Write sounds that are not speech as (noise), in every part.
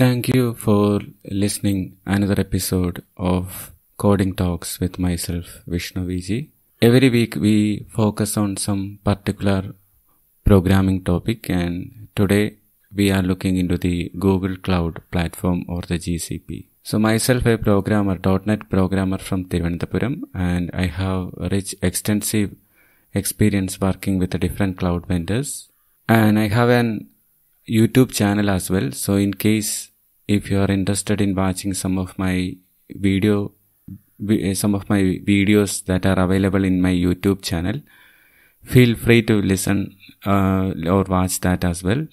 Thank you for listening another episode of Coding Talks with myself Vishnu VG. Every week we focus on some particular programming topic and today we are looking into the Google Cloud platform or the GCP. So myself a programmer, .NET programmer from Tiruvananthapuram and I have rich extensive experience working with the different cloud vendors and I have an YouTube channel as well. So in case if you are interested in watching some of my video, eh, some of my videos that are available in my YouTube channel, feel free to listen uh, or watch that as well.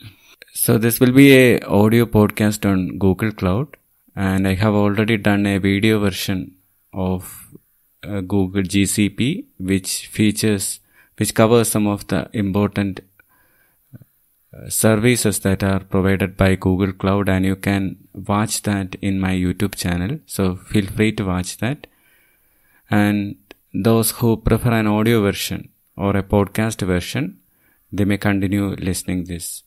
So this will be a audio podcast on Google Cloud, and I have already done a video version of uh, Google GCP, which features, which covers some of the important services that are provided by Google Cloud and you can watch that in my YouTube channel. So feel free to watch that. And those who prefer an audio version or a podcast version, they may continue listening this.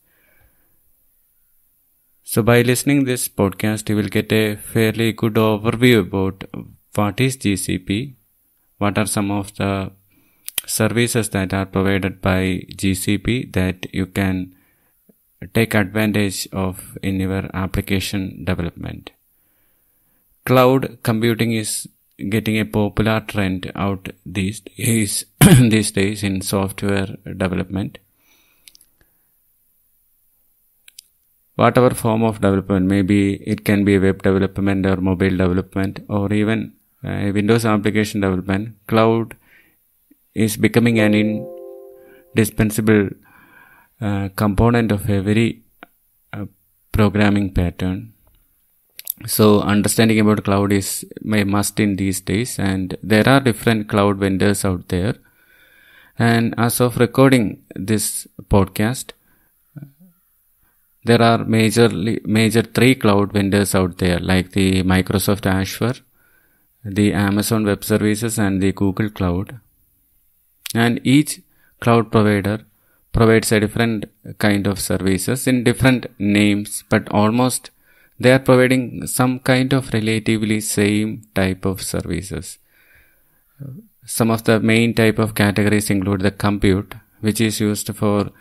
So by listening this podcast, you will get a fairly good overview about what is GCP, what are some of the services that are provided by GCP that you can take advantage of in your application development. Cloud computing is getting a popular trend out these days, (clears throat) these days in software development. Whatever form of development, maybe it can be web development or mobile development or even uh, Windows application development, cloud is becoming an indispensable uh, component of every uh, programming pattern. So understanding about cloud is my must in these days and there are different cloud vendors out there. And as of recording this podcast, there are majorly, major three cloud vendors out there like the Microsoft Azure, the Amazon Web Services and the Google Cloud. And each cloud provider provides a different kind of services in different names, but almost they are providing some kind of relatively same type of services. Some of the main type of categories include the compute, which is used for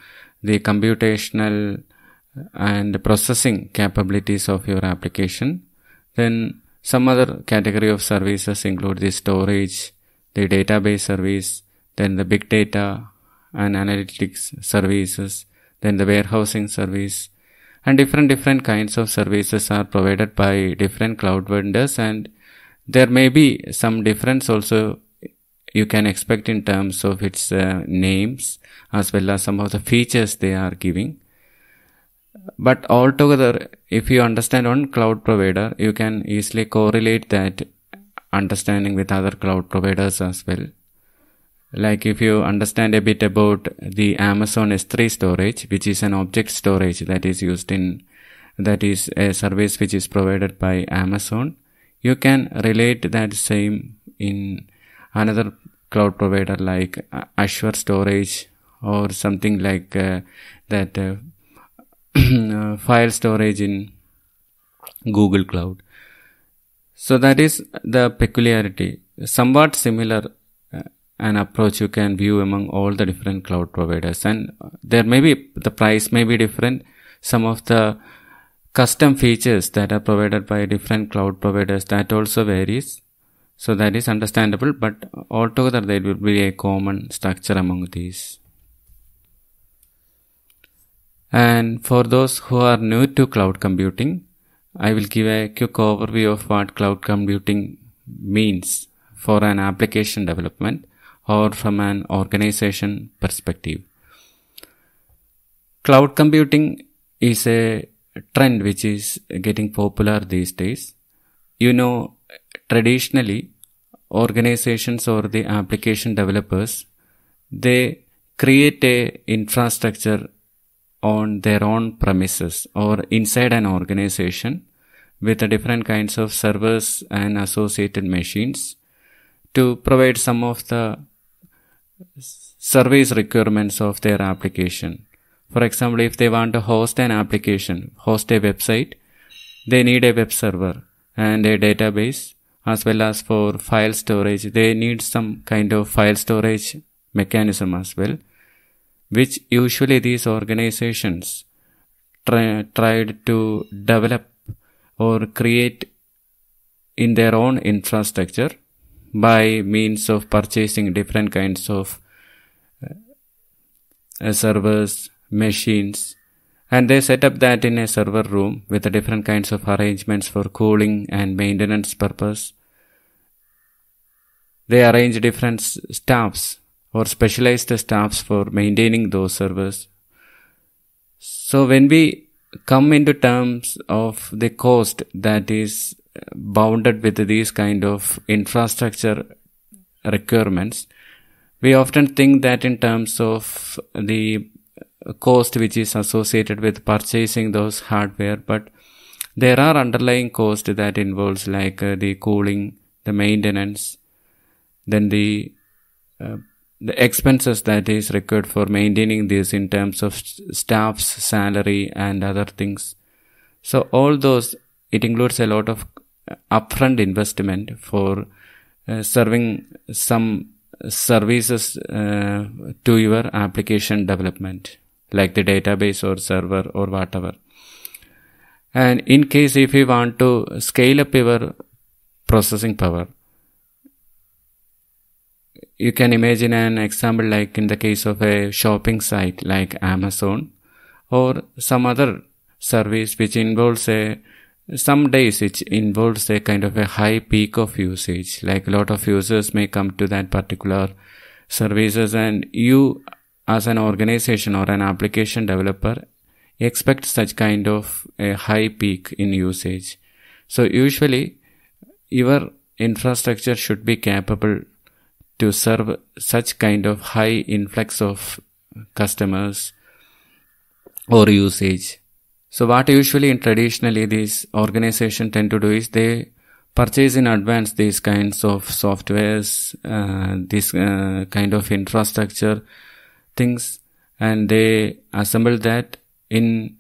the computational and processing capabilities of your application. Then some other category of services include the storage, the database service, then the big data, and analytics services, then the warehousing service, and different different kinds of services are provided by different cloud vendors and there may be some difference also you can expect in terms of its uh, names as well as some of the features they are giving but altogether if you understand one cloud provider you can easily correlate that understanding with other cloud providers as well like if you understand a bit about the Amazon S3 storage, which is an object storage that is used in, that is a service which is provided by Amazon, you can relate that same in another cloud provider like uh, Azure storage or something like uh, that uh, (clears throat) uh, file storage in Google Cloud. So that is the peculiarity, somewhat similar an approach you can view among all the different cloud providers and there may be the price may be different some of the custom features that are provided by different cloud providers that also varies so that is understandable but altogether there will be a common structure among these and for those who are new to cloud computing I will give a quick overview of what cloud computing means for an application development or from an organization perspective. Cloud computing is a trend which is getting popular these days. You know, traditionally, organizations or the application developers, they create a infrastructure on their own premises or inside an organization with different kinds of servers and associated machines to provide some of the service requirements of their application. For example, if they want to host an application, host a website, they need a web server and a database as well as for file storage. They need some kind of file storage mechanism as well, which usually these organizations try, tried to develop or create in their own infrastructure by means of purchasing different kinds of uh, servers, machines, and they set up that in a server room with different kinds of arrangements for cooling and maintenance purpose. They arrange different staffs or specialized staffs for maintaining those servers. So when we come into terms of the cost that is bounded with these kind of infrastructure requirements, we often think that in terms of the cost which is associated with purchasing those hardware, but there are underlying costs that involves like uh, the cooling, the maintenance, then the uh, the expenses that is required for maintaining this in terms of staff's salary and other things. So all those it includes a lot of upfront investment for uh, serving some services uh, to your application development like the database or server or whatever and in case if you want to scale up your processing power you can imagine an example like in the case of a shopping site like amazon or some other service which involves a some days it involves a kind of a high peak of usage like a lot of users may come to that particular services and you as an organization or an application developer expect such kind of a high peak in usage so usually your infrastructure should be capable to serve such kind of high influx of customers or usage so what usually in traditionally these organization tend to do is they purchase in advance these kinds of softwares, uh, this uh, kind of infrastructure things, and they assemble that in,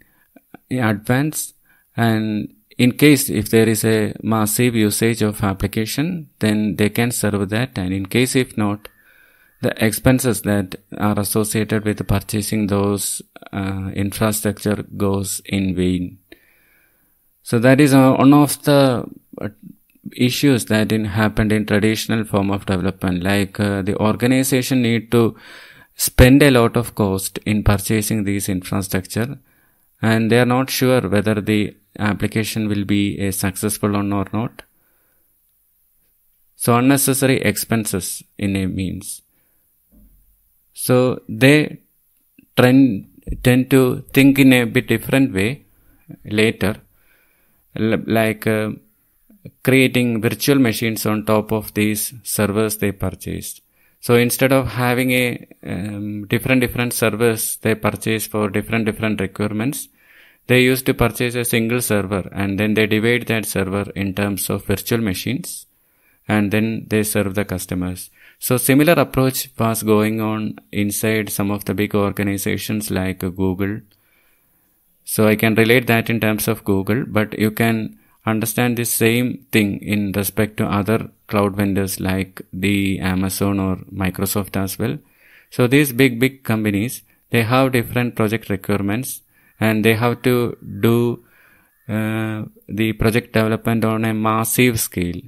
in advance. And in case if there is a massive usage of application, then they can serve that. And in case if not, the expenses that are associated with purchasing those uh, infrastructure goes in vain. So that is uh, one of the uh, issues that in happened in traditional form of development. Like uh, the organization need to spend a lot of cost in purchasing these infrastructure, and they are not sure whether the application will be a uh, successful one or not. So unnecessary expenses in a means. So they trend, tend to think in a bit different way later, like uh, creating virtual machines on top of these servers they purchased. So instead of having a um, different different servers they purchase for different different requirements, they used to purchase a single server and then they divide that server in terms of virtual machines and then they serve the customers. So similar approach was going on inside some of the big organizations like Google. So I can relate that in terms of Google, but you can understand the same thing in respect to other cloud vendors like the Amazon or Microsoft as well. So these big, big companies, they have different project requirements and they have to do uh, the project development on a massive scale.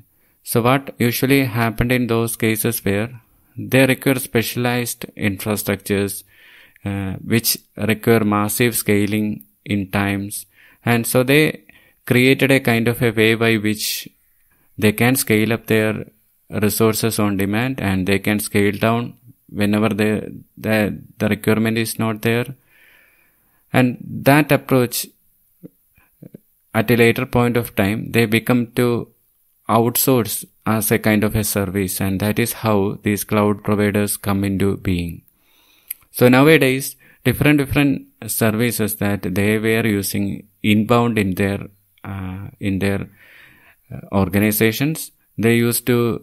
So what usually happened in those cases where they require specialized infrastructures uh, which require massive scaling in times and so they created a kind of a way by which they can scale up their resources on demand and they can scale down whenever the the, the requirement is not there and that approach at a later point of time they become to outsource as a kind of a service and that is how these cloud providers come into being. So nowadays, different different services that they were using inbound in their uh, in their uh, organizations, they used to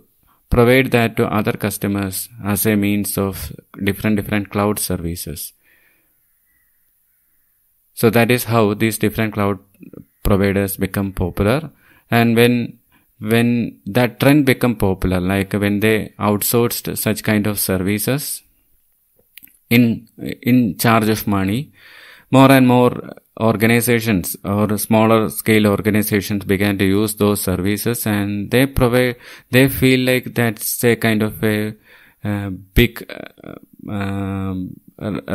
provide that to other customers as a means of different different cloud services. So that is how these different cloud providers become popular. And when when that trend become popular like when they outsourced such kind of services in in charge of money more and more organizations or smaller scale organizations began to use those services and they provide they feel like that's a kind of a big uh, um,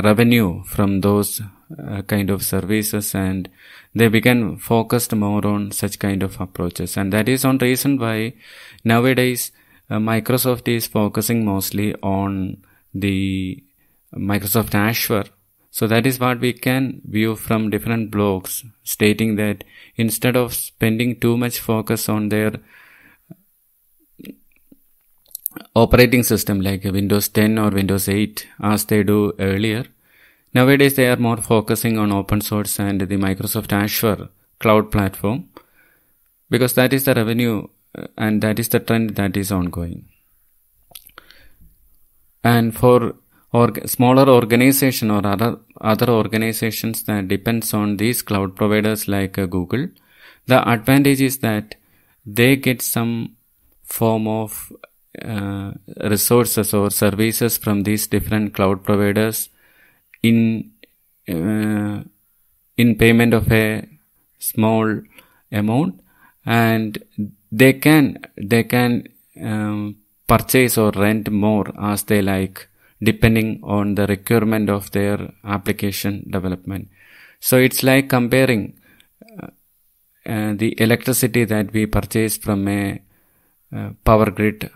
revenue from those uh, kind of services and they began focused more on such kind of approaches and that is one reason why nowadays uh, microsoft is focusing mostly on the microsoft azure so that is what we can view from different blogs stating that instead of spending too much focus on their operating system like windows 10 or windows 8 as they do earlier Nowadays, they are more focusing on open source and the Microsoft Azure cloud platform because that is the revenue uh, and that is the trend that is ongoing. And for smaller organization or other other organizations that depends on these cloud providers like uh, Google, the advantage is that they get some form of uh, resources or services from these different cloud providers in uh, in payment of a small amount and they can they can um, purchase or rent more as they like depending on the requirement of their application development so it's like comparing uh, uh the electricity that we purchase from a uh, power grid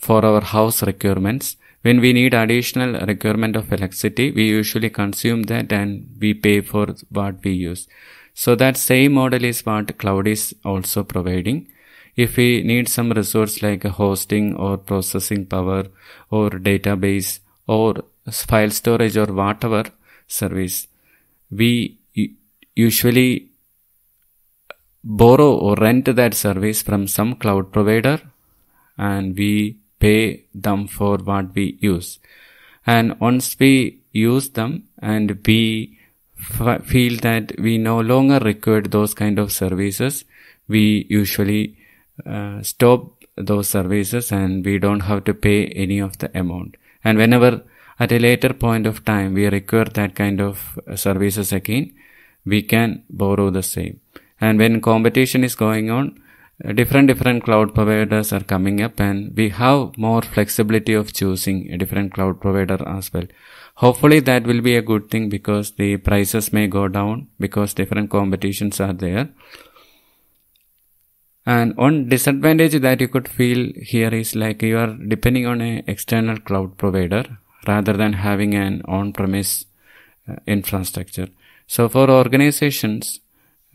for our house requirements when we need additional requirement of electricity, we usually consume that and we pay for what we use. So that same model is what cloud is also providing. If we need some resource like hosting or processing power or database or file storage or whatever service, we usually borrow or rent that service from some cloud provider and we pay them for what we use. And once we use them and we f- feel that we no longer require those kind of services, we usually uh, stop those services and we don't have to pay any of the amount. And whenever at a later point of time we require that kind of uh, services again, we can borrow the same. And when competition is going on, different different cloud providers are coming up and we have more flexibility of choosing a different cloud provider as well hopefully that will be a good thing because the prices may go down because different competitions are there and one disadvantage that you could feel here is like you are depending on an external cloud provider rather than having an on-premise uh, infrastructure so for organizations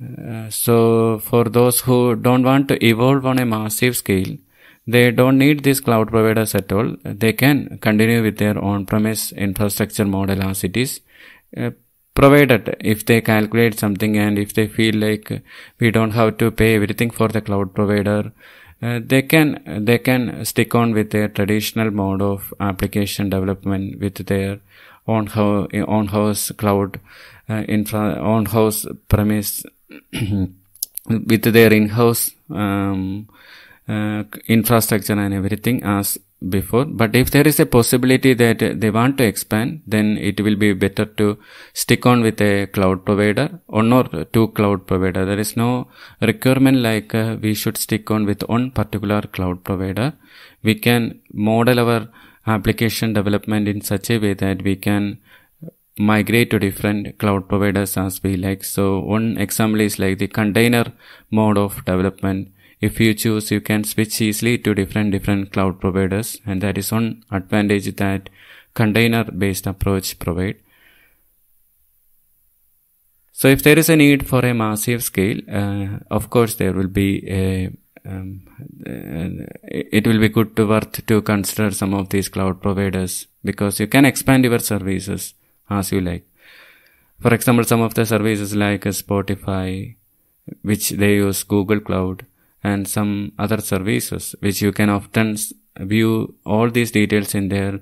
uh, so for those who don't want to evolve on a massive scale, they don't need these cloud providers at all. They can continue with their on-premise infrastructure model as it is, uh, provided if they calculate something and if they feel like we don't have to pay everything for the cloud provider, uh, they can they can stick on with their traditional mode of application development with their own house, own house cloud uh, infra on house premise (clears throat) with their in-house um, uh, infrastructure and everything as before but if there is a possibility that they want to expand then it will be better to stick on with a cloud provider or not two cloud provider there is no requirement like uh, we should stick on with one particular cloud provider we can model our application development in such a way that we can migrate to different cloud providers as we like. So one example is like the container mode of development. If you choose, you can switch easily to different different cloud providers, and that is one advantage that container based approach provide. So if there is a need for a massive scale, uh, of course there will be a um, uh, it will be good to worth to consider some of these cloud providers because you can expand your services as you like for example some of the services like spotify which they use google cloud and some other services which you can often view all these details in their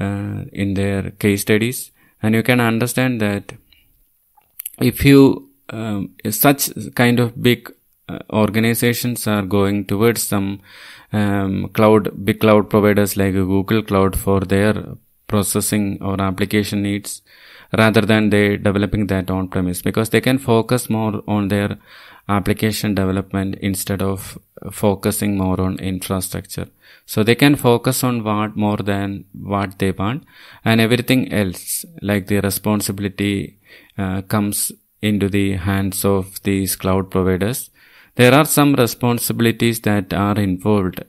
uh, in their case studies and you can understand that if you um, such kind of big uh, organizations are going towards some um, cloud big cloud providers like google cloud for their processing or application needs rather than they developing that on premise because they can focus more on their application development instead of focusing more on infrastructure so they can focus on what more than what they want and everything else like the responsibility uh, comes into the hands of these cloud providers there are some responsibilities that are involved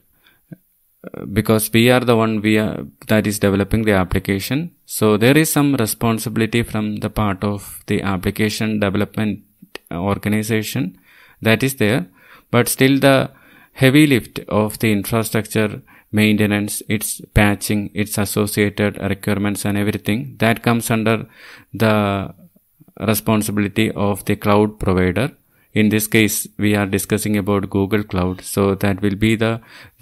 because we are the one we are, that is developing the application so there is some responsibility from the part of the application development organization that is there but still the heavy lift of the infrastructure maintenance its patching its associated requirements and everything that comes under the responsibility of the cloud provider in this case we are discussing about google cloud so that will be the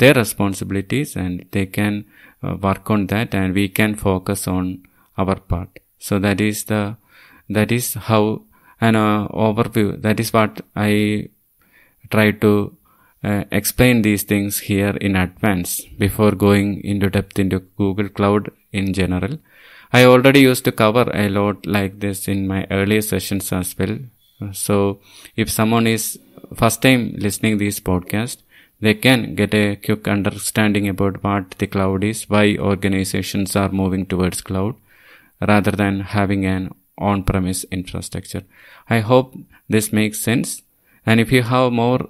their responsibilities and they can uh, work on that and we can focus on our part so that is the that is how an uh, overview that is what i try to uh, explain these things here in advance before going into depth into google cloud in general i already used to cover a lot like this in my earlier sessions as well so if someone is first time listening this podcast they can get a quick understanding about what the cloud is why organizations are moving towards cloud rather than having an on-premise infrastructure i hope this makes sense and if you have more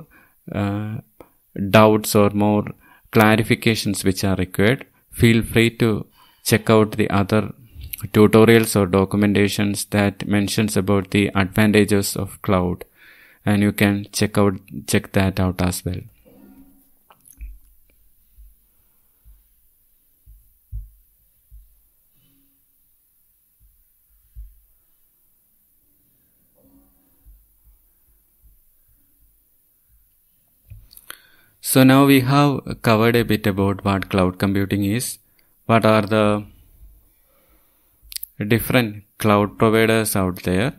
uh, doubts or more clarifications which are required feel free to check out the other tutorials or documentations that mentions about the advantages of cloud and you can check out check that out as well So now we have covered a bit about what cloud computing is, what are the different cloud providers out there.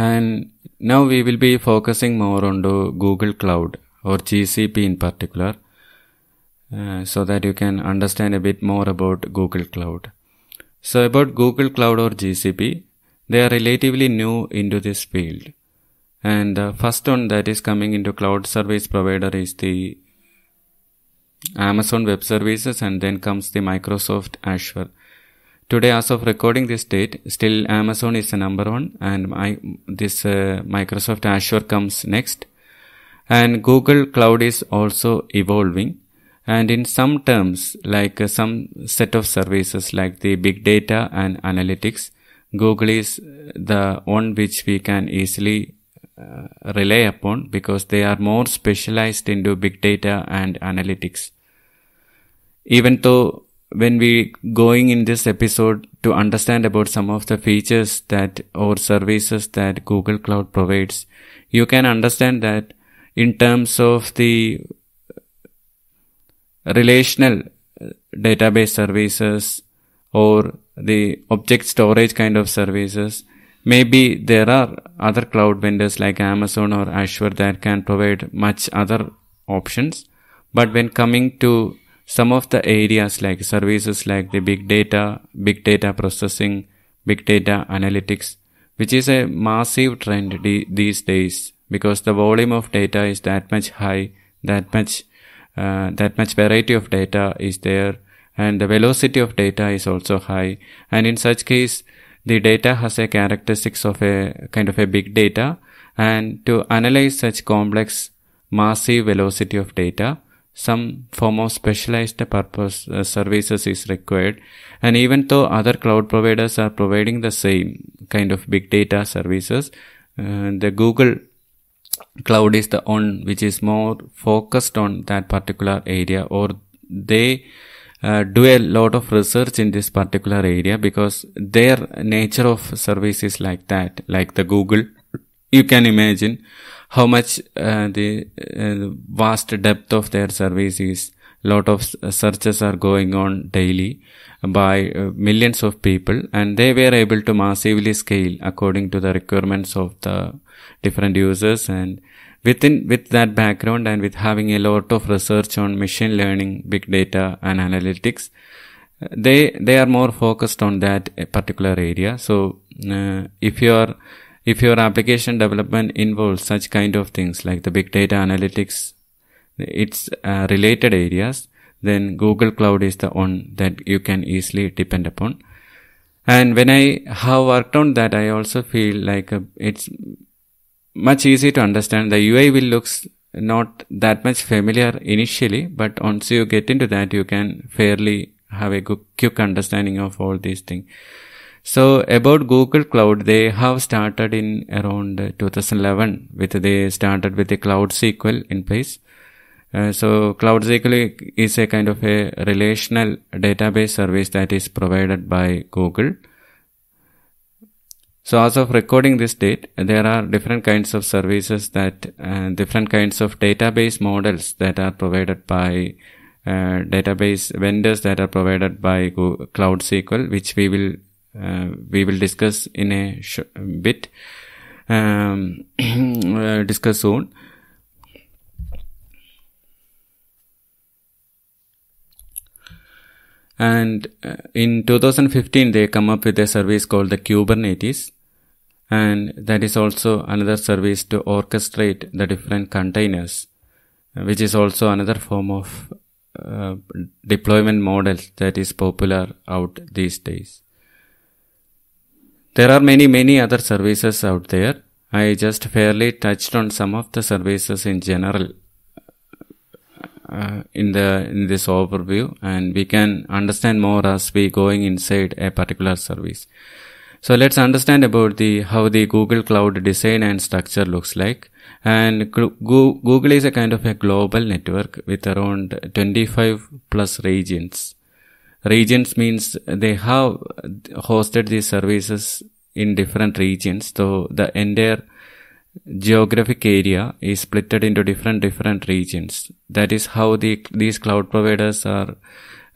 And now we will be focusing more on the Google Cloud or GCP in particular uh, so that you can understand a bit more about Google Cloud. So about Google Cloud or GCP, they are relatively new into this field. And the uh, first one that is coming into cloud service provider is the Amazon Web Services and then comes the Microsoft Azure. Today, as of recording this date, still Amazon is the number one and my, this uh, Microsoft Azure comes next. And Google Cloud is also evolving and in some terms like uh, some set of services like the big data and analytics google is uh, the one which we can easily uh, rely upon because they are more specialized into big data and analytics even though when we going in this episode to understand about some of the features that or services that google cloud provides you can understand that in terms of the relational uh, database services or the object storage kind of services. Maybe there are other cloud vendors like Amazon or Azure that can provide much other options. But when coming to some of the areas like services like the big data, big data processing, big data analytics, which is a massive trend de- these days because the volume of data is that much high, that much uh, that much variety of data is there and the velocity of data is also high and in such case the data has a characteristics of a kind of a big data and to analyze such complex massive velocity of data some form of specialized purpose uh, services is required and even though other cloud providers are providing the same kind of big data services uh, the google cloud is the one which is more focused on that particular area or they uh, do a lot of research in this particular area because their nature of service is like that like the google you can imagine how much uh, the uh, vast depth of their service is lot of searches are going on daily by uh, millions of people and they were able to massively scale according to the requirements of the different users and within with that background and with having a lot of research on machine learning big data and analytics they they are more focused on that uh, particular area so uh, if your if your application development involves such kind of things like the big data analytics its uh, related areas then Google Cloud is the one that you can easily depend upon. And when I have worked on that, I also feel like uh, it's much easy to understand. The UI will looks not that much familiar initially, but once you get into that, you can fairly have a good, quick understanding of all these things. So about Google Cloud, they have started in around uh, 2011 with they started with the Cloud SQL in place. Uh, so, so CloudSQL is a kind of a relational database service that is provided by Google. So as of recording this date, there are different kinds of services that uh, different kinds of database models that are provided by uh, database vendors that are provided by Google Cloud SQL, which we will uh, we will discuss in a bit um, (clears throat) uh, discuss soon. And uh, in 2015, they come up with a service called the Kubernetes. And that is also another service to orchestrate the different containers, which is also another form of uh, deployment model that is popular out these days. There are many, many other services out there. I just fairly touched on some of the services in general uh, in the in this overview and we can understand more as we going inside a particular service so let's understand about the how the google cloud design and structure looks like and google is a kind of a global network with around 25 plus regions regions means they have hosted these services in different regions so the entire geographic area is split into different different regions. That is how the these cloud providers are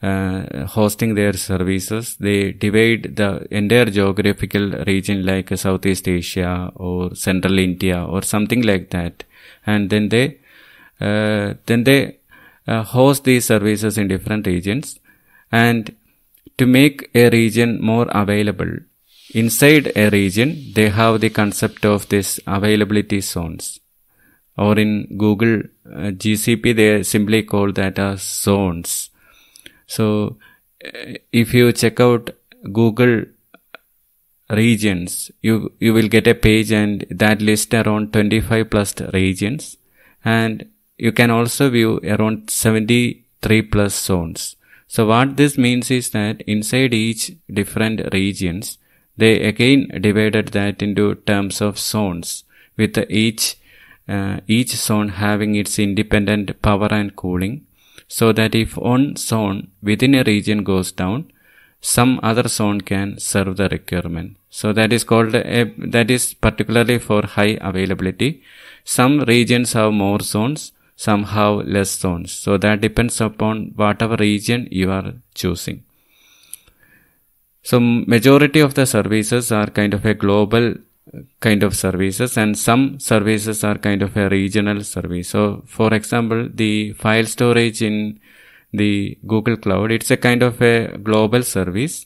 uh, hosting their services. They divide the entire geographical region like Southeast Asia or Central India or something like that, and then they uh, then they uh, host these services in different regions and to make a region more available Inside a region, they have the concept of this availability zones. Or in Google uh, GCP, they simply call that as zones. So uh, if you check out Google regions, you, you will get a page and that list around 25 plus regions. And you can also view around 73 plus zones. So what this means is that inside each different regions, they again divided that into terms of zones, with each uh, each zone having its independent power and cooling, so that if one zone within a region goes down, some other zone can serve the requirement. So that is called a, that is particularly for high availability. Some regions have more zones, some have less zones. So that depends upon whatever region you are choosing. So majority of the services are kind of a global kind of services and some services are kind of a regional service. So for example, the file storage in the Google Cloud, it's a kind of a global service.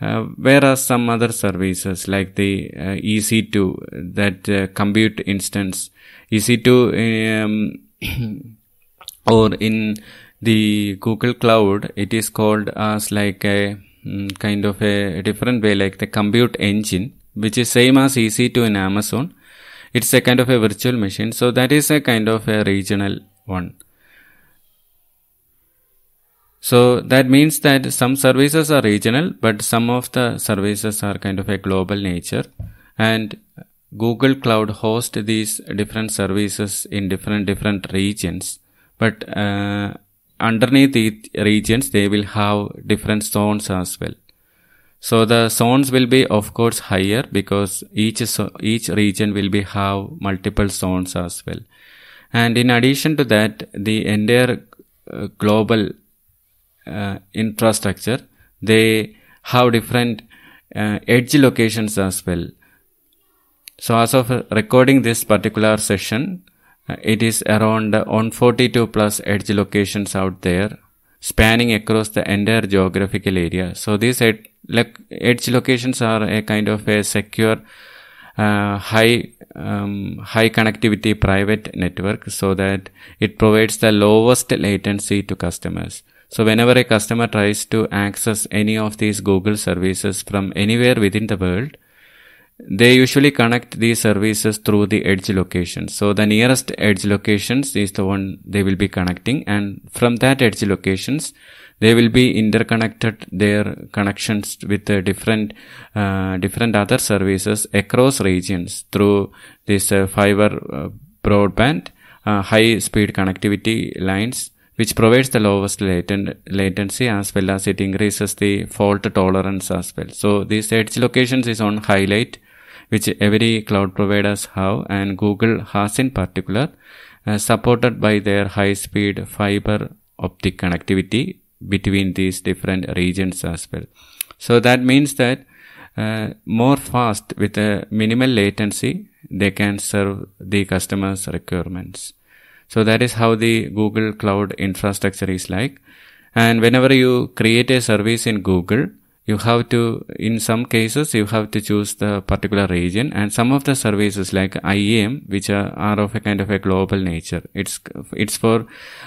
Uh, whereas some other services like the uh, EC2, that uh, compute instance, EC2 um, (clears throat) or in the Google Cloud, it is called as like a Mm, kind of a different way like the compute engine which is same as EC2 in Amazon. It's a kind of a virtual machine. So that is a kind of a regional one. So that means that some services are regional, but some of the services are kind of a global nature. And Google Cloud hosts these different services in different different regions. But uh, underneath each regions they will have different zones as well so the zones will be of course higher because each each region will be have multiple zones as well and in addition to that the entire uh, global uh, infrastructure they have different uh, edge locations as well so as of recording this particular session it is around 142 plus edge locations out there spanning across the entire geographical area. So these ed edge locations are a kind of a secure uh, high um, high connectivity private network so that it provides the lowest latency to customers. So whenever a customer tries to access any of these Google services from anywhere within the world, they usually connect these services through the edge locations. So the nearest edge locations is the one they will be connecting and from that edge locations, they will be interconnected their connections with the different, uh, different other services across regions through this uh, fiber uh, broadband, uh, high speed connectivity lines, which provides the lowest latent, latency as well as it increases the fault tolerance as well. So these edge locations is on highlight which every cloud providers have and Google has in particular uh, supported by their high speed fiber optic connectivity between these different regions as well. So that means that uh, more fast with a minimal latency, they can serve the customer's requirements. So that is how the Google Cloud infrastructure is like. And whenever you create a service in Google, you have to in some cases you have to choose the particular region and some of the services like IAM which are, are of a kind of a global nature it's it's for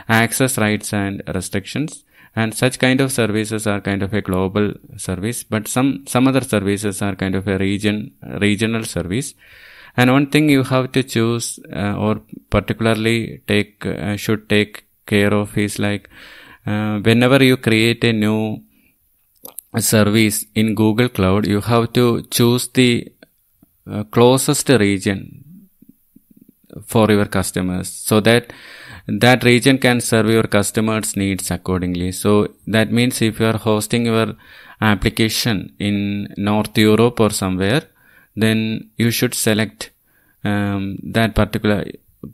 access rights and restrictions and such kind of services are kind of a global service but some some other services are kind of a region regional service and one thing you have to choose uh, or particularly take uh, should take care of is like uh, whenever you create a new service in Google Cloud, you have to choose the uh, closest region for your customers so that that region can serve your customers needs accordingly so that means if you are hosting your application in north europe or somewhere then you should select um, that particular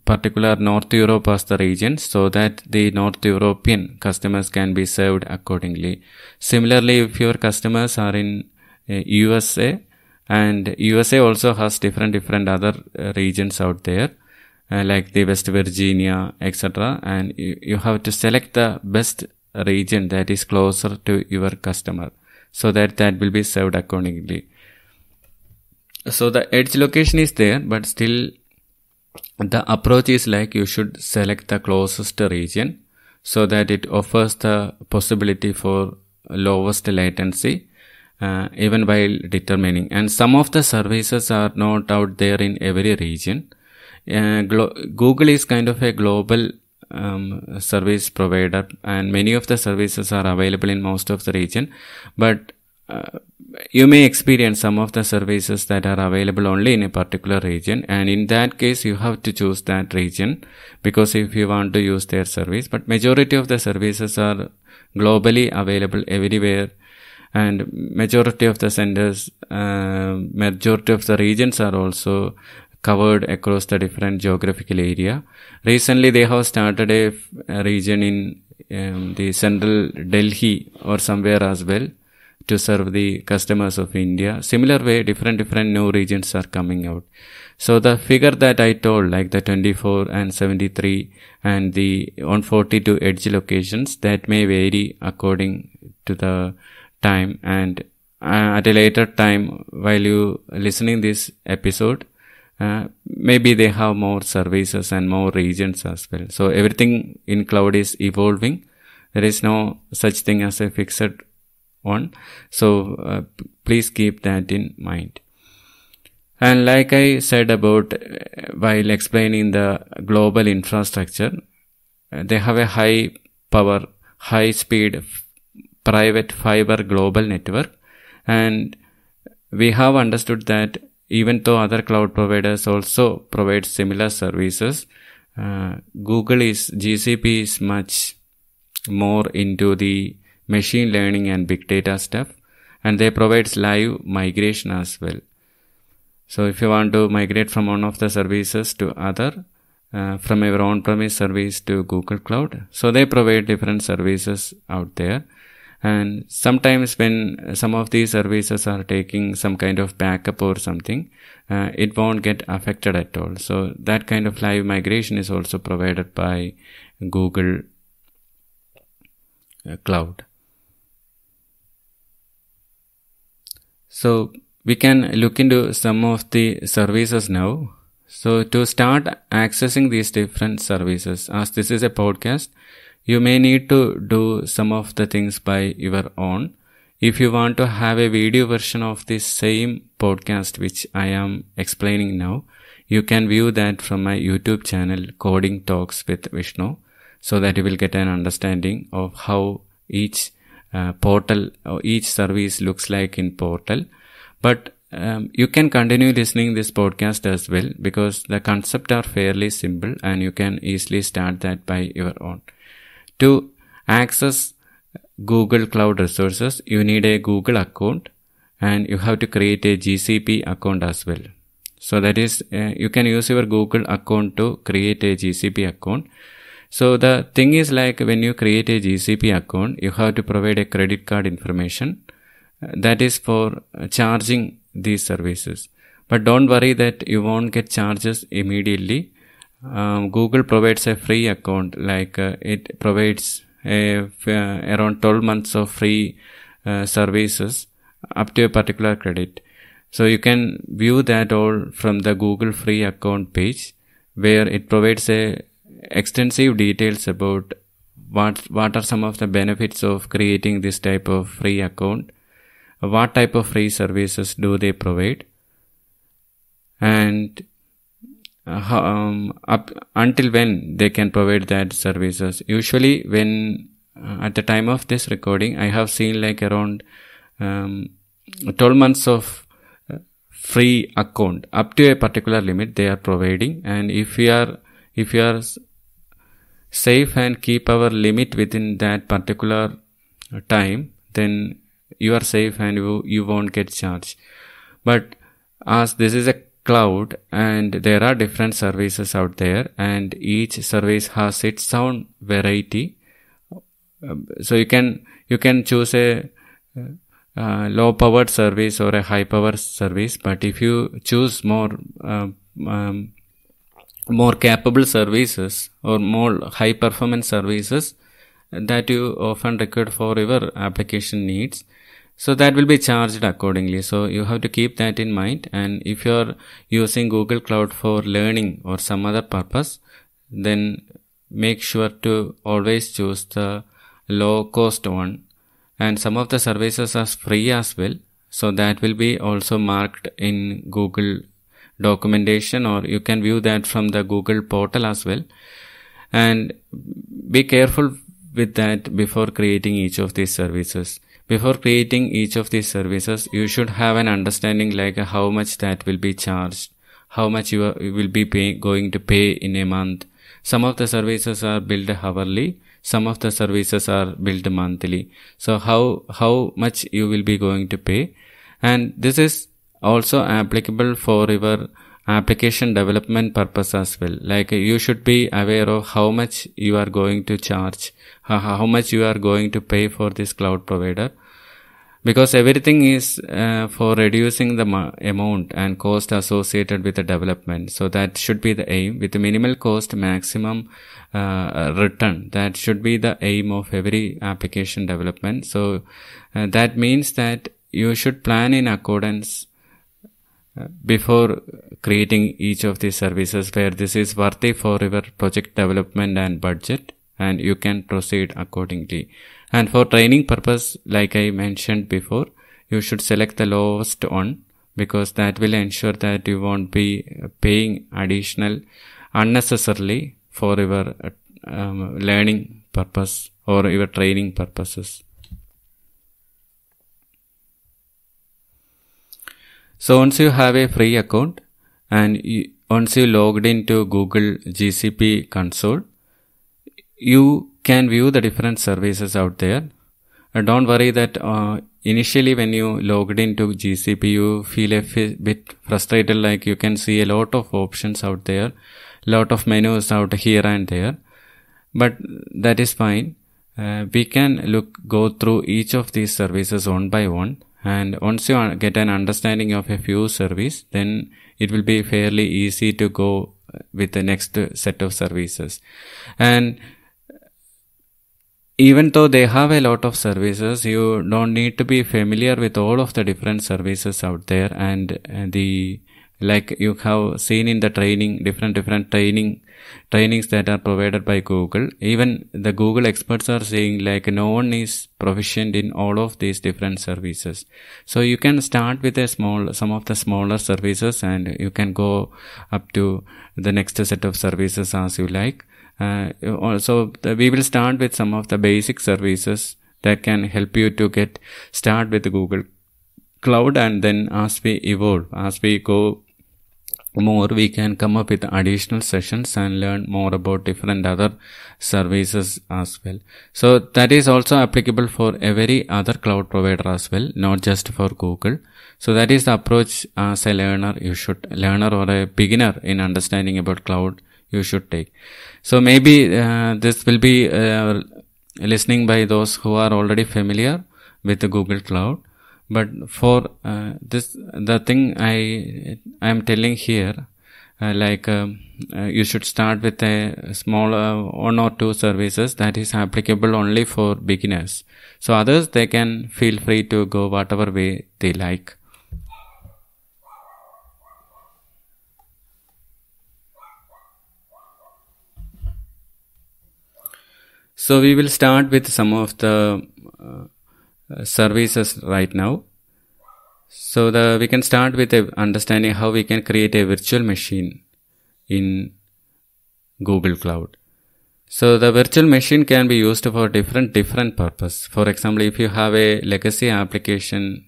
particular North Europe as the region so that the North European customers can be served accordingly. Similarly, if your customers are in uh, USA and USA also has different different other uh, regions out there uh, like the West Virginia etc and you, you have to select the best region that is closer to your customer so that that will be served accordingly. So the edge location is there but still the approach is like you should select the closest region so that it offers the possibility for lowest latency uh, even while determining and some of the services are not out there in every region uh, google is kind of a global um, service provider and many of the services are available in most of the region but uh, you may experience some of the services that are available only in a particular region and in that case you have to choose that region because if you want to use their service but majority of the services are globally available everywhere and majority of the centers uh, majority of the regions are also covered across the different geographical area recently they have started a, region in um, the central delhi or somewhere as well to serve the customers of India. Similar way, different different new regions are coming out. So the figure that I told, like the 24 and 73 and the 142 edge locations, that may vary according to the time. And uh, at a later time, while you listening this episode, uh, maybe they have more services and more regions as well. So everything in cloud is evolving. There is no such thing as a fixed one, So uh, please keep that in mind. And like I said about uh, while explaining the global infrastructure, uh, they have a high power, high speed private fiber global network. And we have understood that even though other cloud providers also provide similar services, uh, Google is GCP is much more into the machine learning and big data stuff and they provides live migration as well so if you want to migrate from one of the services to other uh, from your on-premise service to google cloud so they provide different services out there and sometimes when some of these services are taking some kind of backup or something uh, it won't get affected at all so that kind of live migration is also provided by google uh, cloud So we can look into some of the services now. So to start accessing these different services, as this is a podcast, you may need to do some of the things by your own. If you want to have a video version of this same podcast, which I am explaining now, you can view that from my YouTube channel, Coding Talks with Vishnu, so that you will get an understanding of how each uh, portal or each service looks like in portal but um, you can continue listening this podcast as well because the concepts are fairly simple and you can easily start that by your own to access google cloud resources you need a google account and you have to create a gcp account as well so that is uh, you can use your google account to create a gcp account so the thing is like when you create a GCP account, you have to provide a credit card information uh, that is for uh, charging these services. But don't worry that you won't get charges immediately. Um, Google provides a free account, like uh, it provides a, uh, around 12 months of free uh, services up to a particular credit. So you can view that all from the Google free account page where it provides a extensive details about what what are some of the benefits of creating this type of free account what type of free services do they provide and uh, um, up until when they can provide that services usually when uh, at the time of this recording i have seen like around um, 12 months of uh, free account up to a particular limit they are providing and if we are if you are safe and keep our limit within that particular uh, time then you are safe and you, you won't get charged but as this is a cloud and there are different services out there and each service has its own variety um, so you can you can choose a uh, uh low powered service or a high power service but if you choose more uh, um, more capable services or more high performance services that you often require for your application needs so that will be charged accordingly so you have to keep that in mind and if you are using google cloud for learning or some other purpose then make sure to always choose the low cost one and some of the services are free as well so that will be also marked in google documentation or you can view that from the Google portal as well. And be careful with that before creating each of these services. Before creating each of these services, you should have an understanding like how much that will be charged, how much you, are, you will be pay, going to pay in a month. Some of the services are billed hourly, some of the services are billed monthly. So how, how much you will be going to pay. And this is also applicable for your application development purpose as well like you should be aware of how much you are going to charge how much you are going to pay for this cloud provider because everything is uh, for reducing the amount and cost associated with the development so that should be the aim with minimal cost maximum uh, return that should be the aim of every application development so uh, that means that you should plan in accordance before creating each of these services where this is worthy for your project development and budget and you can proceed accordingly and for training purpose like i mentioned before you should select the lowest one because that will ensure that you won't be paying additional unnecessarily for your um, learning purpose or your training purposes So once you have a free account and you, once you logged into Google GCP console, you can view the different services out there. And don't worry that uh, initially when you logged into GCP, you feel a f- bit frustrated, like you can see a lot of options out there, lot of menus out here and there. But that is fine. Uh, we can look go through each of these services one by one and once you get an understanding of a few service then it will be fairly easy to go with the next set of services and even though they have a lot of services you don't need to be familiar with all of the different services out there and the like you have seen in the training different different training trainings that are provided by google even the google experts are saying like no one is proficient in all of these different services so you can start with a small some of the smaller services and you can go up to the next set of services as you like uh, also we will start with some of the basic services that can help you to get start with google cloud and then as we evolve as we go more we can come up with additional sessions and learn more about different other services as well so that is also applicable for every other cloud provider as well not just for google so that is the approach as a learner you should learner or a beginner in understanding about cloud you should take so maybe uh, this will be uh, listening by those who are already familiar with the google cloud but for uh, this the thing i i am telling here uh, like um, uh, you should start with a small uh, one or two services that is applicable only for beginners so others they can feel free to go whatever way they like so we will start with some of the uh, services right now. So the we can start with a, understanding how we can create a virtual machine in Google Cloud. So the virtual machine can be used for different different purpose. For example, if you have a legacy application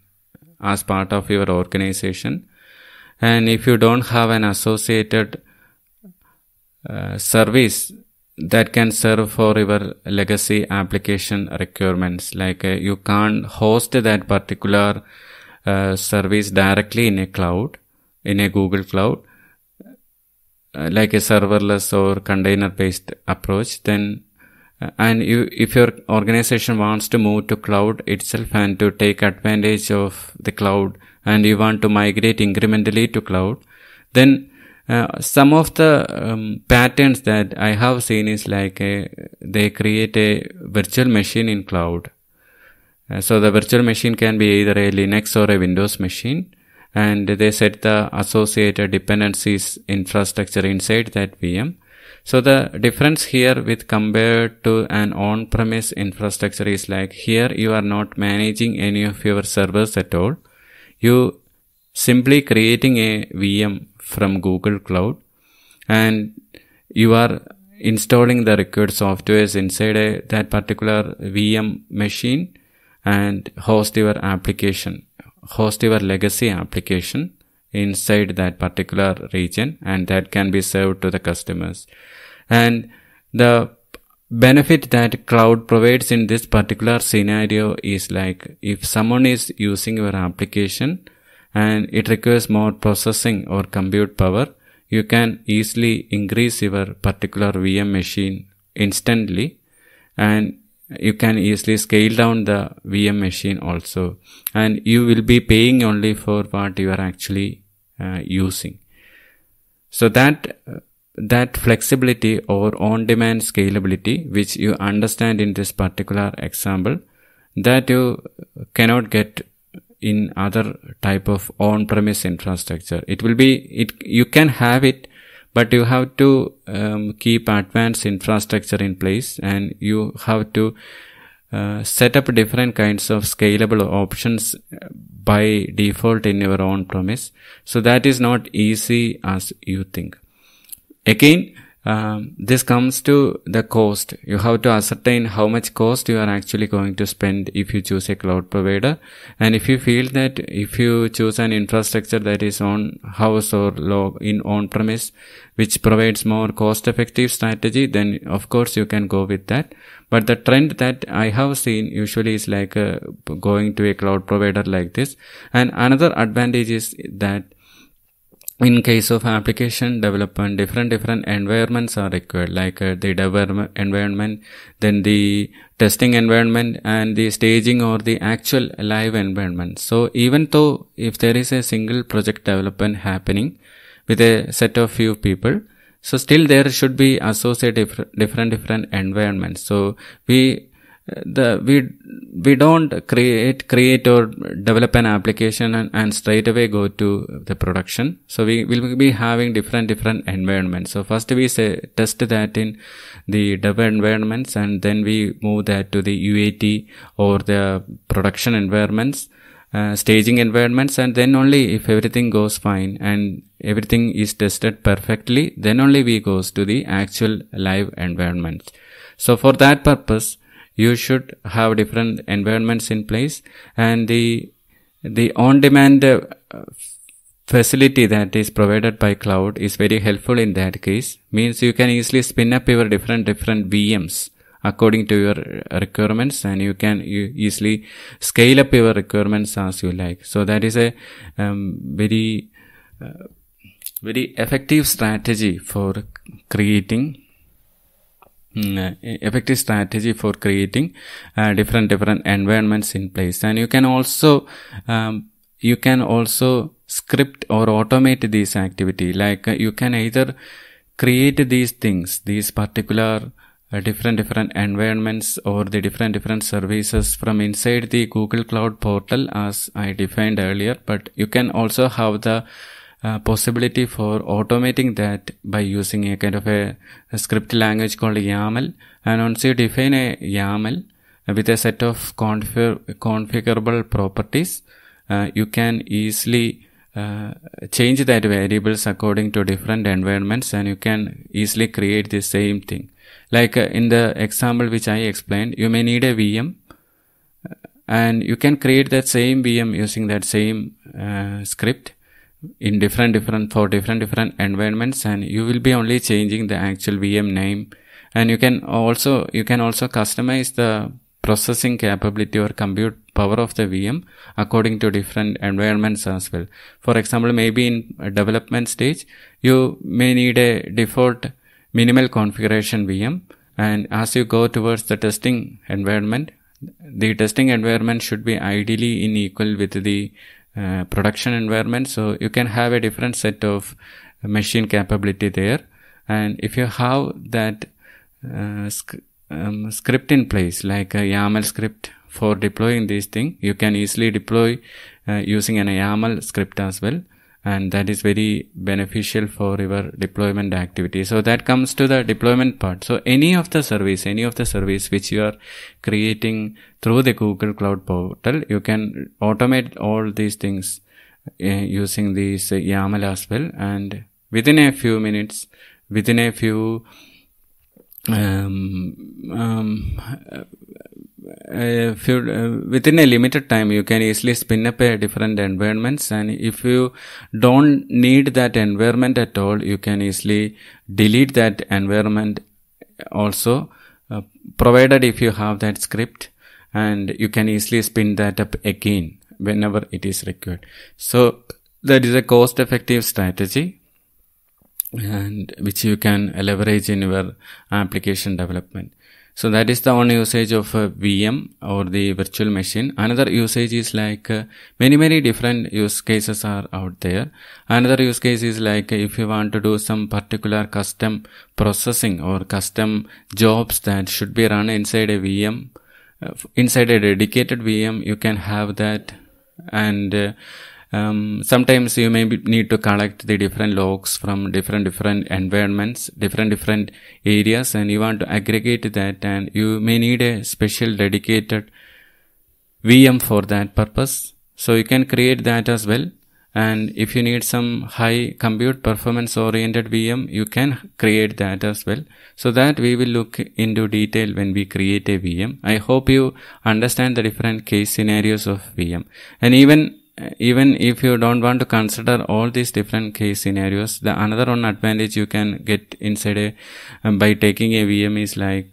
as part of your organization, and if you don't have an associated uh, service that can serve for your legacy application requirements. Like uh, you can't host that particular uh, service directly in a cloud, in a Google cloud, uh, like a serverless or container based approach. Then, uh, and you, if your organization wants to move to cloud itself and to take advantage of the cloud and you want to migrate incrementally to cloud, then uh, some of the um, patterns that I have seen is like a, uh, they create a virtual machine in cloud. Uh, so the virtual machine can be either a Linux or a Windows machine, and they set the associated dependencies infrastructure inside that VM. So the difference here with compared to an on-premise infrastructure is like here you are not managing any of your servers at all. You simply creating a VM from Google Cloud and you are installing the required softwares inside a, that particular VM machine and host your application, host your legacy application inside that particular region and that can be served to the customers. And the benefit that cloud provides in this particular scenario is like if someone is using your application, and it requires more processing or compute power, you can easily increase your particular VM machine instantly and you can easily scale down the VM machine also and you will be paying only for what you are actually uh, using. So that that flexibility or on-demand scalability which you understand in this particular example that you cannot get in other type of on-premise infrastructure. It will be, it, you can have it, but you have to um, keep advanced infrastructure in place and you have to uh, set up different kinds of scalable options uh, by default in your on premise. So that is not easy as you think. Again, um, this comes to the cost. You have to ascertain how much cost you are actually going to spend if you choose a cloud provider. And if you feel that if you choose an infrastructure that is on house or in on premise, which provides more cost effective strategy, then of course you can go with that. But the trend that I have seen usually is like uh, going to a cloud provider like this. And another advantage is that in case of application development different different environments are required like uh, the development environment then the testing environment and the staging or the actual live environment so even though if there is a single project development happening with a set of few people so still there should be associated different different environments so we the we we don't create create or develop an application and, and straight away go to the production so we will be having different different environments so first we say test that in the dev environments and then we move that to the uat or the production environments uh, staging environments and then only if everything goes fine and everything is tested perfectly then only we goes to the actual live environments so for that purpose you should have different environments in place and the the on demand uh, facility that is provided by cloud is very helpful in that case means you can easily spin up your different different vms according to your uh, requirements and you can you easily scale up your requirements as you like so that is a um, very uh, very effective strategy for creating Mm, uh, effective strategy for creating uh, different different environments in place and you can also um, you can also script or automate this activity like uh, you can either create these things these particular uh, different different environments or the different different services from inside the google cloud portal as i defined earlier but you can also have the uh, possibility for automating that by using a kind of a, a script language called YAML. And once you define a YAML uh, with a set of config configurable properties, uh, you can easily uh, change that variables according to different environments and you can easily create the same thing. Like uh, in the example which I explained, you may need a VM and you can create that same VM using that same uh, script in different different for different different environments and you will be only changing the actual VM name and you can also you can also customize the processing capability or compute power of the VM according to different environments as well. For example, maybe in development stage, you may need a default minimal configuration VM. And as you go towards the testing environment, the testing environment should be ideally in equal with the uh, production environment. So you can have a different set of machine capability there. And if you have that uh, sc- um, script in place, like a YAML script for deploying this thing, you can easily deploy uh, using an YAML script as well and that is very beneficial for your deployment activity so that comes to the deployment part so any of the service any of the service which you are creating through the google cloud portal you can automate all these things uh, using this uh, yaml as well and within a few minutes within a few um, um, uh, if you uh, within a limited time you can easily spin up a different environments and if you don't need that environment at all you can easily delete that environment also uh, provided if you have that script and you can easily spin that up again whenever it is required so that is a cost effective strategy and which you can leverage in your application development so that is the one usage of a uh, VM or the virtual machine. Another usage is like uh, many, many different use cases are out there. Another use case is like uh, if you want to do some particular custom processing or custom jobs that should be run inside a VM, inside a dedicated VM, you can have that and um, sometimes you may be, need to collect the different logs from different different environments, different different areas, and you want to aggregate that. And you may need a special dedicated VM for that purpose. So you can create that as well. And if you need some high compute performance oriented VM, you can create that as well. So that we will look into detail when we create a VM. I hope you understand the different case scenarios of VM. And even even if you don't want to consider all these different case scenarios, the another one advantage you can get inside a um, by taking a VM is like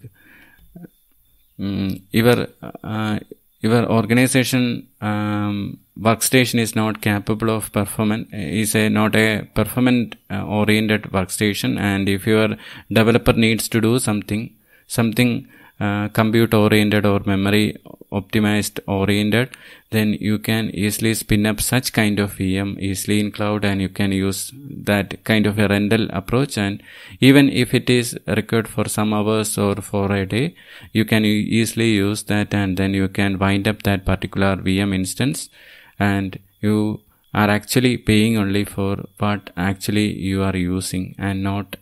um, your uh, your organization um, workstation is not capable of performance is a not a performance uh, oriented workstation and if your developer needs to do something something uh, compute oriented or memory optimized oriented then you can easily spin up such kind of vm easily in cloud and you can use that kind of a rental approach and even if it is required for some hours or for a day you can easily use that and then you can wind up that particular vm instance and you are actually paying only for what actually you are using and not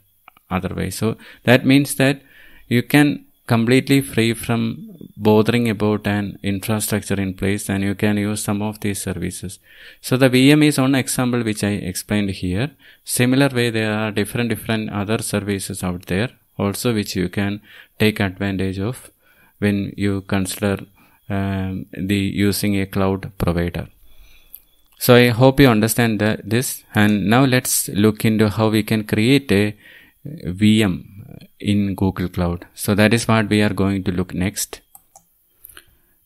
otherwise so that means that you can completely free from bothering about an infrastructure in place and you can use some of these services. So the VM is one example which I explained here. Similar way there are different different other services out there also which you can take advantage of when you consider um, the using a cloud provider. So I hope you understand this and now let's look into how we can create a VM in Google Cloud. So that is what we are going to look next.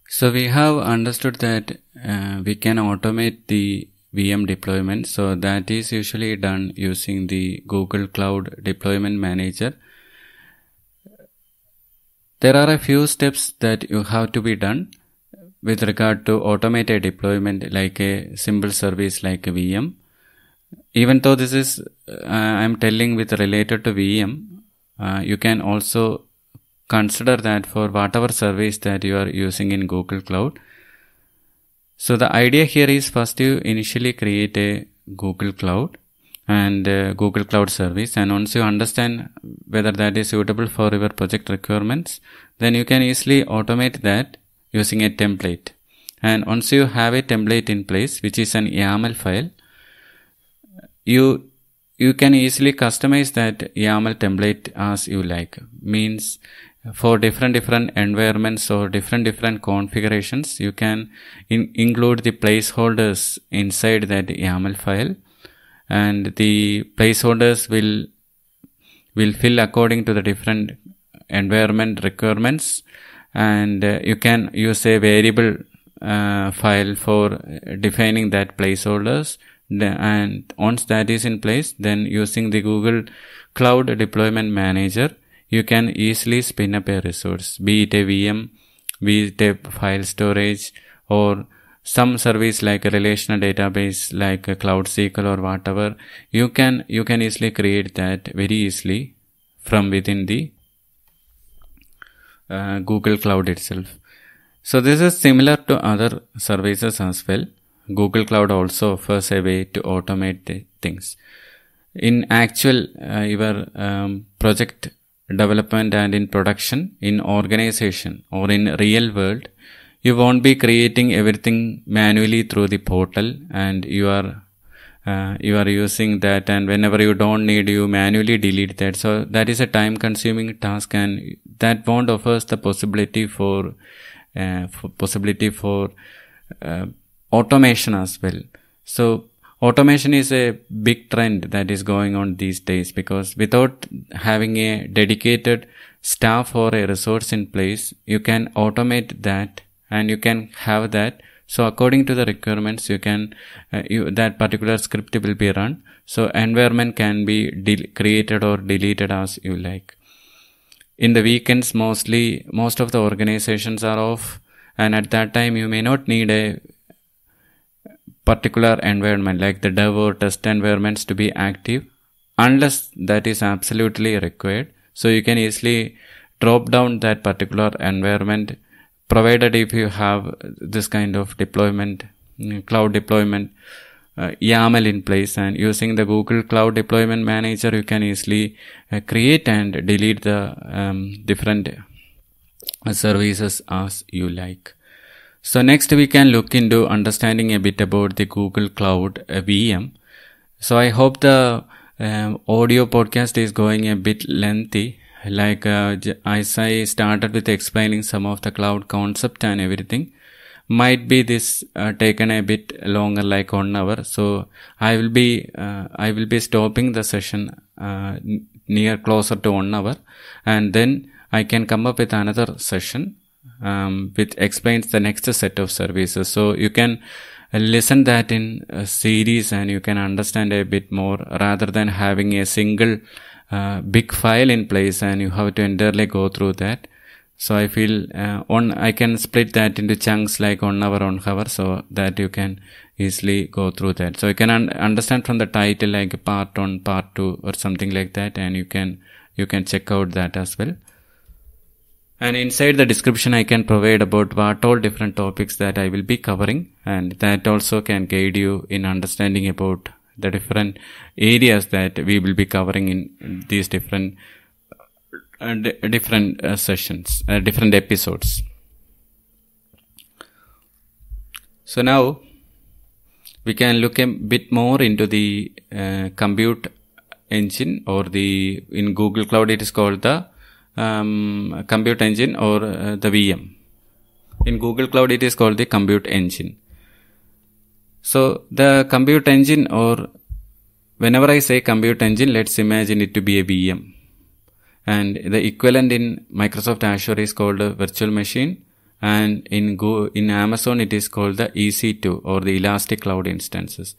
So we have understood that uh, we can automate the VM deployment. So that is usually done using the Google Cloud Deployment Manager. There are a few steps that you have to be done with regard to automated deployment like a simple service like a VM. Even though this is, uh, I'm telling with related to VM, uh, you can also consider that for whatever service that you are using in Google Cloud. So the idea here is first you initially create a Google Cloud and Google Cloud service and once you understand whether that is suitable for your project requirements, then you can easily automate that using a template. And once you have a template in place, which is an YAML file, you you can easily customize that YAML template as you like. Means for different different environments or different different configurations, you can in include the placeholders inside that YAML file, and the placeholders will will fill according to the different environment requirements, and uh, you can use a variable uh, file for defining that placeholders and once that is in place then using the google cloud deployment manager you can easily spin up a resource be it a vm be it a file storage or some service like a relational database like a cloud sql or whatever you can you can easily create that very easily from within the uh, google cloud itself so this is similar to other services as well Google Cloud also offers a way to automate things. In actual, uh, your um, project development and in production, in organization or in real world, you won't be creating everything manually through the portal and you are uh, you are using that and whenever you don't need you manually delete that so that is a time consuming task and that won't offers the possibility for, uh, for possibility for uh, automation as well. So automation is a big trend that is going on these days because without having a dedicated staff or a resource in place, you can automate that and you can have that. So according to the requirements, you can uh, you, that particular script will be run. So environment can be de- created or deleted as you like. In the weekends, mostly most of the organizations are off, and at that time you may not need a particular environment like the dev or test environments to be active unless that is absolutely required. So you can easily drop down that particular environment provided if you have this kind of deployment, mm, cloud deployment, uh, YAML in place and using the Google Cloud Deployment Manager, you can easily uh, create and delete the um, different uh, services as you like. So next we can look into understanding a bit about the Google Cloud uh, VM. So I hope the um, audio podcast is going a bit lengthy. Like uh, as I started with explaining some of the cloud concept and everything, might be this uh, taken a bit longer, like one hour. So I will be uh, I will be stopping the session uh, near closer to one hour, and then I can come up with another session um, which explains the next set of services. So you can listen that in a series and you can understand a bit more rather than having a single uh, big file in place and you have to entirely go through that. So I feel uh, on I can split that into chunks like on hour on hour so that you can easily go through that. So you can un understand from the title like part on part two or something like that and you can you can check out that as well. And inside the description I can provide about what all different topics that I will be covering and that also can guide you in understanding about the different areas that we will be covering in these different uh, different uh, sessions, uh, different episodes. So now we can look a bit more into the uh, compute engine or the in Google Cloud it is called the um, compute engine or uh, the VM. In Google Cloud, it is called the compute engine. So the compute engine or whenever I say compute engine, let's imagine it to be a VM. And the equivalent in Microsoft Azure is called a virtual machine. And in Go, in Amazon, it is called the EC2 or the Elastic Cloud Instances.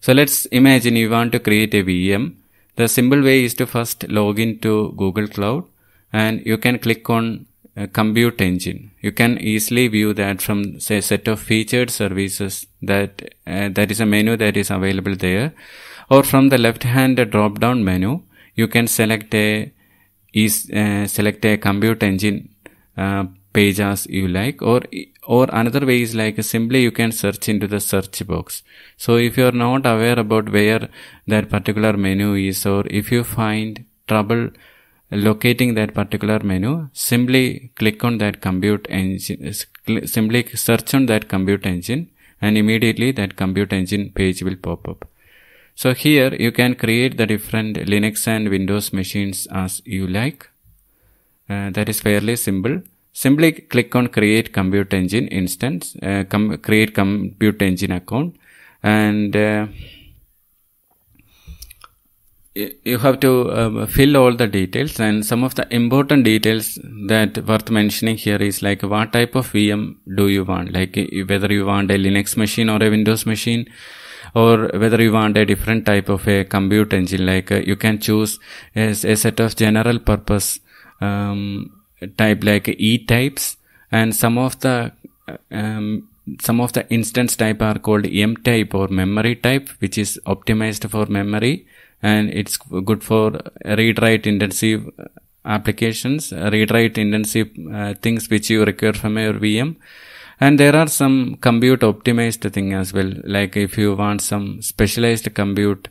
So let's imagine you want to create a VM. The simple way is to first log into Google Cloud and you can click on uh, compute engine. You can easily view that from say set of featured services that uh, that is a menu that is available there or from the left hand drop down menu you can select a is uh, select a compute engine uh, page as you like or or another way is like simply you can search into the search box so if you are not aware about where that particular menu is or if you find trouble locating that particular menu, simply click on that compute engine, simply search on that compute engine and immediately that compute engine page will pop up. So here you can create the different Linux and Windows machines as you like. Uh, that is fairly simple. Simply click on create compute engine instance, uh, com create compute engine account and uh, you have to um, fill all the details and some of the important details that worth mentioning here is like what type of VM do you want like whether you want a Linux machine or a Windows machine or whether you want a different type of a compute engine like uh, you can choose a, a set of general purpose um, type like E types and some of the uh, um, some of the instance type are called M type or memory type which is optimized for memory and it's good for read write intensive uh, applications, uh, read write intensive uh, things which you require from your VM. And there are some compute optimized thing as well. Like if you want some specialized compute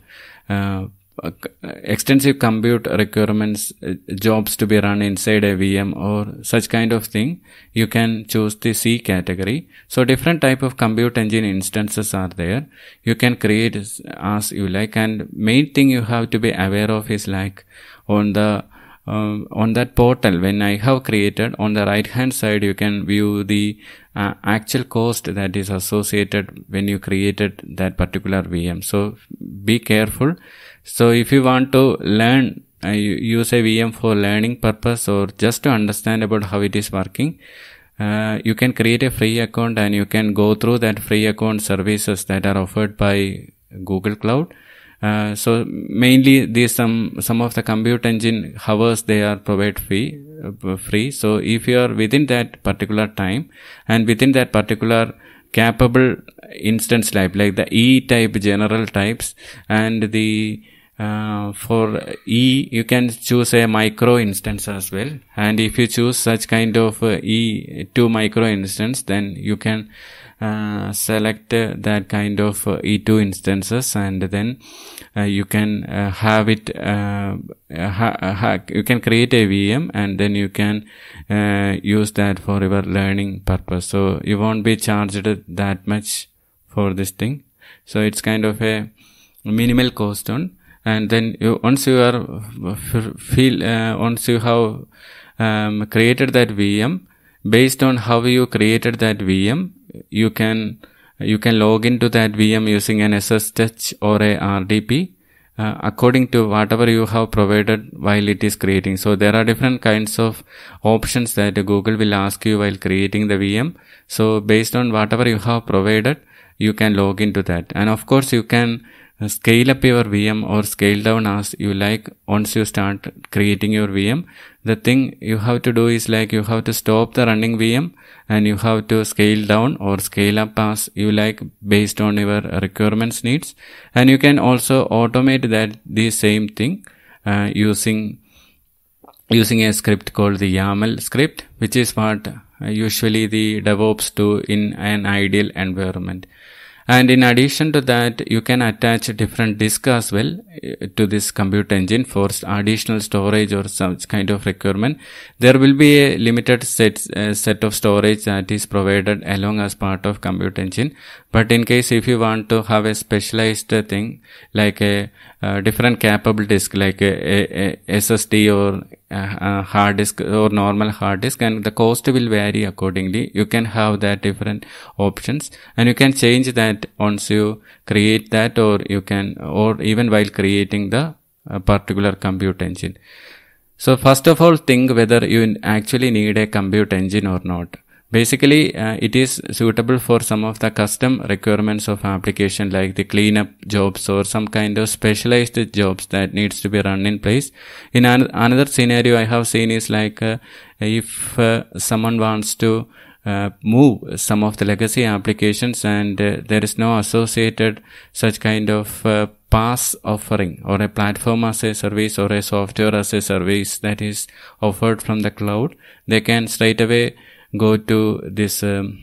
uh, uh, uh, extensive compute requirements, uh, jobs to be run inside a VM or such kind of thing, you can choose the C category. So different type of compute engine instances are there. You can create as you like. And main thing you have to be aware of is like on the uh, on that portal when I have created on the right hand side you can view the uh, actual cost that is associated when you created that particular VM so be careful so if you want to learn, uh, use a VM for learning purpose or just to understand about how it is working, uh, you can create a free account and you can go through that free account services that are offered by Google Cloud. Uh, so mainly these some some of the compute engine hours they are provide free uh, free so if you are within that particular time and within that particular capable instance type like the e type general types and the uh, for E, you can choose a micro instance as well. And if you choose such kind of uh, E2 micro instance, then you can uh, select uh, that kind of uh, E2 instances and then uh, you can have it, ha ha you can create a VM and then you can use that for your learning purpose. So you won't be charged that much for this thing. So it's kind of a minimal cost on and then you, once you are feel uh, once you have um, created that VM based on how you created that VM you can you can log into that VM using an SSH or a RDP uh, according to whatever you have provided while it is creating. So there are different kinds of options that Google will ask you while creating the VM. So based on whatever you have provided, you can log into that. And of course, you can scale up your VM or scale down as you like once you start creating your VM. The thing you have to do is like you have to stop the running VM and you have to scale down or scale up as you like based on your requirements needs. And you can also automate that the same thing uh, using using a script called the YAML script, which is what uh, usually the DevOps do in an ideal environment. And in addition to that, you can attach different disk as well eh, to this compute engine for additional storage or such kind of requirement. There will be a limited set, uh, set of storage that is provided along as part of compute engine. But in case if you want to have a specialized thing like a uh, different capable disk like a, a SSD or uh, uh, hard disk or normal hard disk and the cost will vary accordingly. You can have that different options and you can change that once you create that or you can or even while creating the uh, particular compute engine. So first of all think whether you actually need a compute engine or not. Basically, uh, it is suitable for some of the custom requirements of application like the cleanup jobs or some kind of specialized jobs that needs to be run in place. In an- another scenario I have seen is like uh, if uh, someone wants to uh, move some of the legacy applications and uh, there is no associated such kind of uh, pass offering or a platform as a service or a software as a service that is offered from the cloud they can straight away go to this um,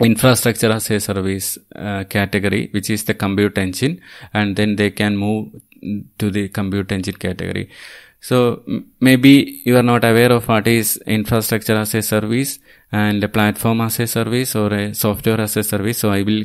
infrastructure as a service uh, category, which is the compute engine, and then they can move to the compute engine category. So maybe you are not aware of what is infrastructure as a service and a platform as a service or a software as a service. So I will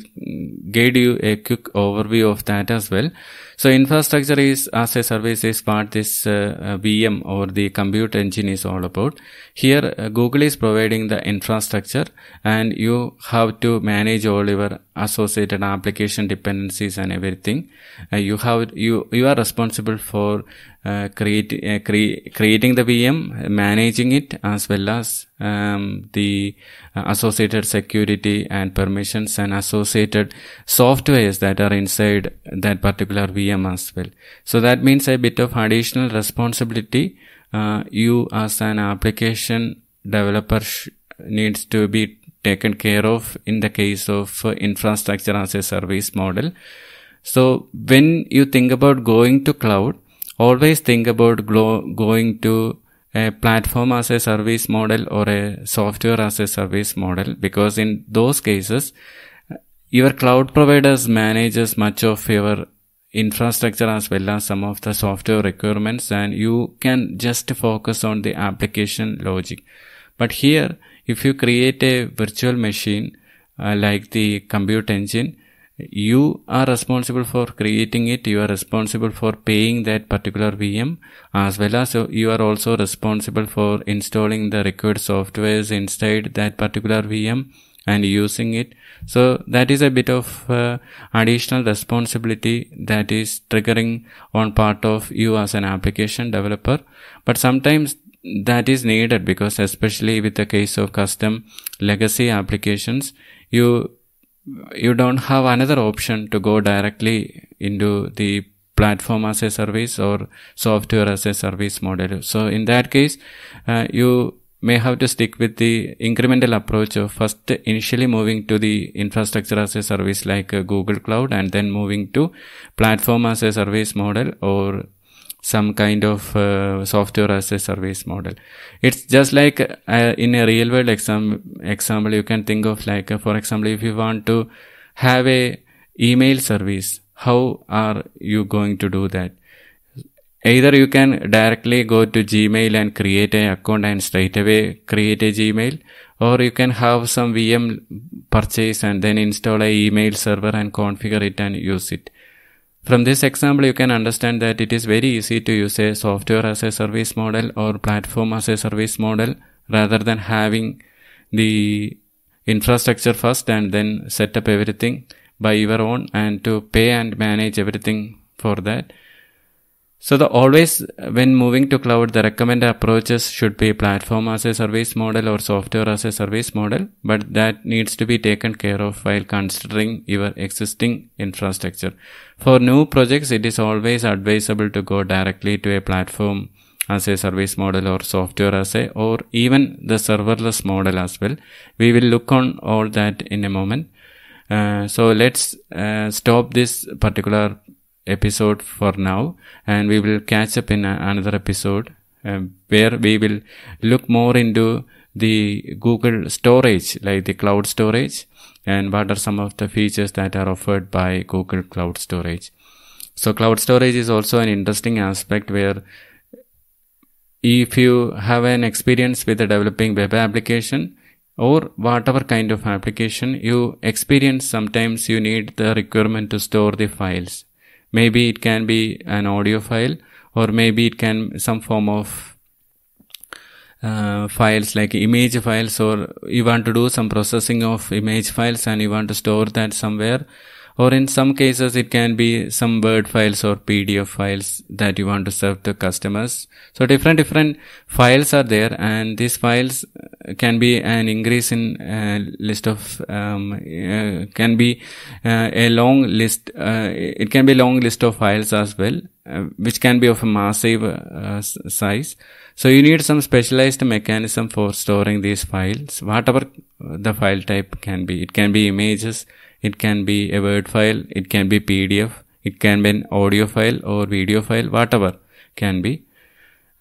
guide you a quick overview of that as well. So infrastructure is as a service is part this uh, uh VM or the compute engine is all about. Here uh, Google is providing the infrastructure and you have to manage all your associated application dependencies and everything. Uh, you have you you are responsible for uh, create uh, cre creating the VM, managing it as well as um, the uh, associated security and permissions and associated softwares that are inside that particular VM as well. So that means a bit of additional responsibility uh, you as an application developer needs to be taken care of in the case of uh, infrastructure as a service model. So when you think about going to cloud, always think about going to a platform as a service model or a software as a service model because in those cases your cloud providers manages much of your infrastructure as well as some of the software requirements and you can just focus on the application logic but here if you create a virtual machine uh, like the compute engine you are responsible for creating it you are responsible for paying that particular vm as well as uh, you are also responsible for installing the required softwares inside that particular vm and using it so that is a bit of uh, additional responsibility that is triggering on part of you as an application developer but sometimes that is needed because especially with the case of custom legacy applications you you don't have another option to go directly into the platform as a service or software as a service model. So in that case, uh, you may have to stick with the incremental approach of first initially moving to the infrastructure as a service like uh, Google Cloud and then moving to platform as a service model or some kind of uh, software as a service model it's just like uh, in a real world exam example you can think of like uh, for example if you want to have a email service how are you going to do that either you can directly go to gmail and create an account and straight away create a gmail or you can have some vm purchase and then install a email server and configure it and use it from this example, you can understand that it is very easy to use a software as a service model or platform as a service model rather than having the infrastructure first and then set up everything by your own and to pay and manage everything for that. So the always when moving to cloud, the recommended approaches should be platform as a service model or software as a service model, but that needs to be taken care of while considering your existing infrastructure. For new projects, it is always advisable to go directly to a platform as a service model or software as a or even the serverless model as well. We will look on all that in a moment. Uh, so let's uh, stop this particular episode for now and we will catch up in another episode uh, where we will look more into the Google storage, like the cloud storage, and what are some of the features that are offered by Google Cloud Storage. So, cloud storage is also an interesting aspect where if you have an experience with developing web application or whatever kind of application you experience, sometimes you need the requirement to store the files. Maybe it can be an audio file or maybe it can some form of uh, files like image files or you want to do some processing of image files and you want to store that somewhere or in some cases it can be some word files or pdf files that you want to serve the customers so different different files are there and these files uh, can be an increase in uh, list of um, uh, can be uh, a long list uh, it can be long list of files as well uh, which can be of a massive size so you need some specialized mechanism for storing these files, whatever the file type can be. It can be images, it can be a Word file, it can be PDF, it can be an audio file or video file, whatever can be.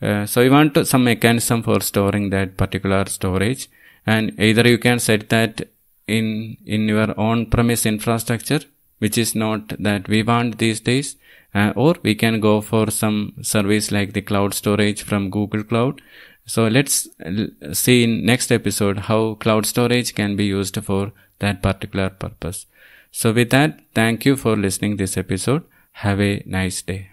Uh, so you want to, some mechanism for storing that particular storage and either you can set that in, in your on-premise infrastructure, which is not that we want these days uh, or we can go for some service like the cloud storage from Google Cloud. So let's see in next episode how cloud storage can be used for that particular purpose. So with that, thank you for listening this episode. Have a nice day.